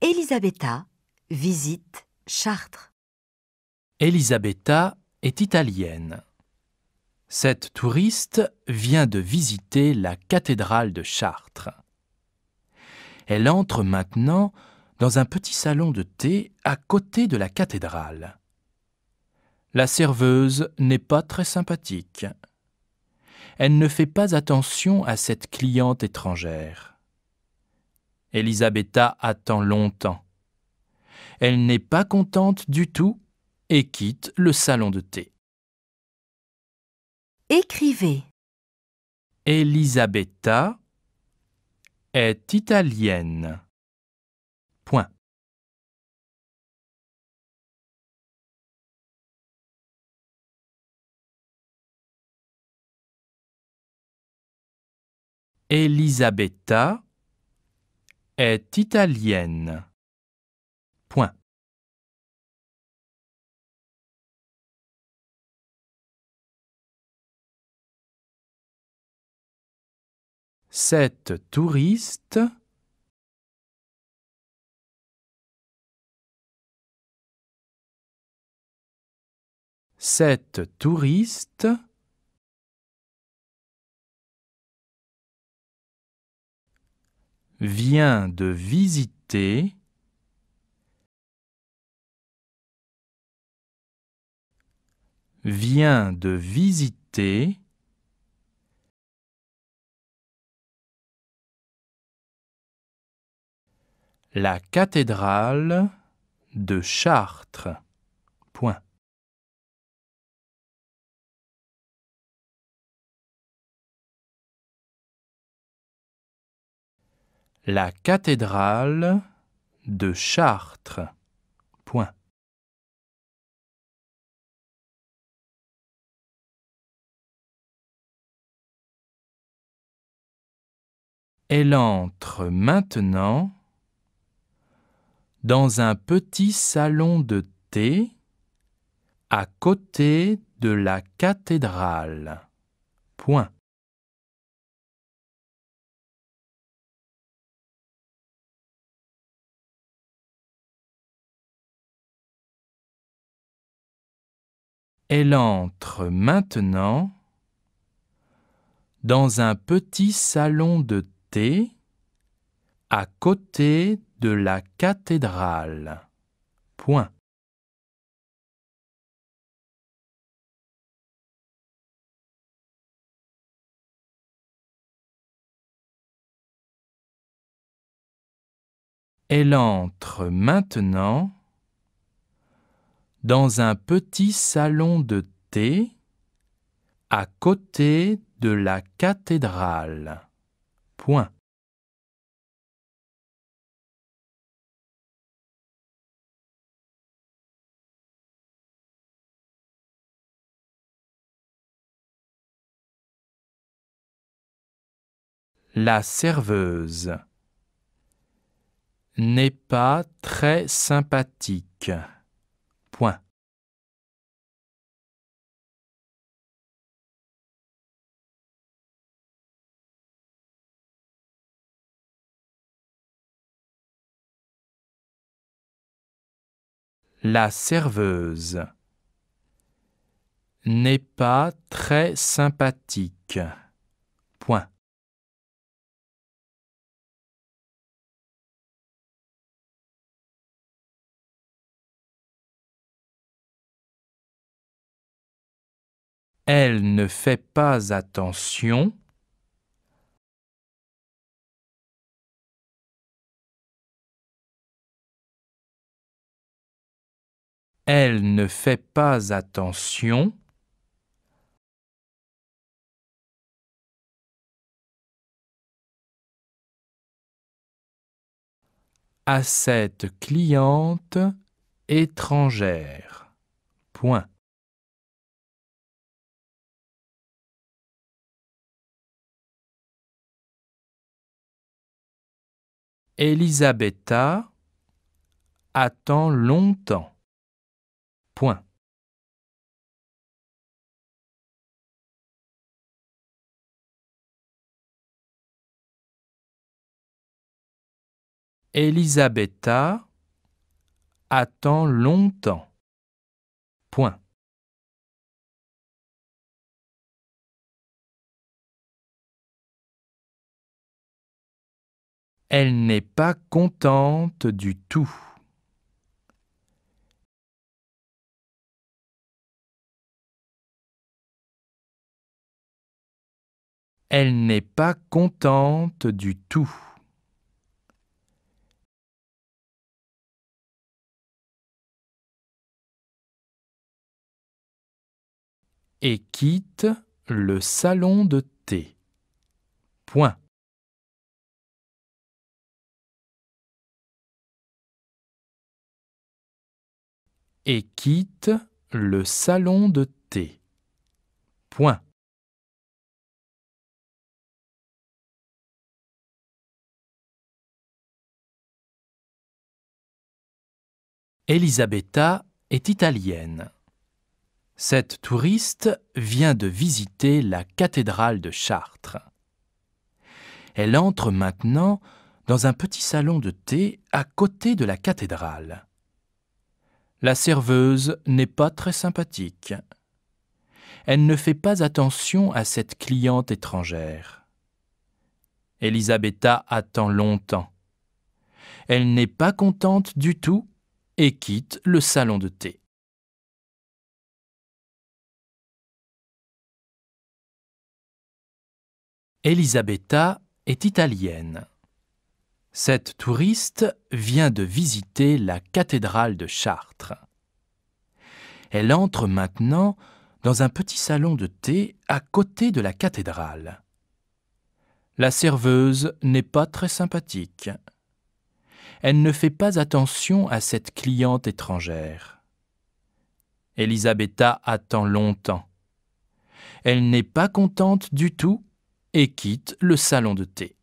Elisabetta visite Chartres. Elisabetta est italienne. Cette touriste vient de visiter la cathédrale de Chartres. Elle entre maintenant dans un petit salon de thé à côté de la cathédrale. La serveuse n'est pas très sympathique. Elle ne fait pas attention à cette cliente étrangère. Elisabetta attend longtemps. Elle n'est pas contente du tout et quitte le salon de thé. Écrivez. Elisabetta est italienne. Point. Elisabetta est italienne. Point. Cette touriste Cette touriste vient de visiter vient de visiter la cathédrale de Chartres. La cathédrale de Chartres. Point. Elle entre maintenant dans un petit salon de thé à côté de la cathédrale. Elle entre maintenant dans un petit salon de thé à côté de la cathédrale. Point. Elle entre maintenant dans un petit salon de thé à côté de la cathédrale. Point. La serveuse n'est pas très sympathique. La serveuse n'est pas très sympathique. Elle ne fait pas attention elle ne fait pas attention à cette cliente étrangère. Point. Elisabetta attend longtemps. Point. Elisabetta attend longtemps. Point. Elle n'est pas contente du tout. Elle n'est pas contente du tout. Et quitte le salon de thé. Point. Et quitte le salon de thé. Point. Elisabetta est italienne. Cette touriste vient de visiter la cathédrale de Chartres. Elle entre maintenant dans un petit salon de thé à côté de la cathédrale. La serveuse n'est pas très sympathique. Elle ne fait pas attention à cette cliente étrangère. Elisabetta attend longtemps. Elle n'est pas contente du tout et quitte le salon de thé. Elisabetta est italienne. Cette touriste vient de visiter la cathédrale de Chartres. Elle entre maintenant dans un petit salon de thé à côté de la cathédrale. La serveuse n'est pas très sympathique elle ne fait pas attention à cette cliente étrangère. Elisabetta attend longtemps. Elle n'est pas contente du tout et quitte le salon de thé.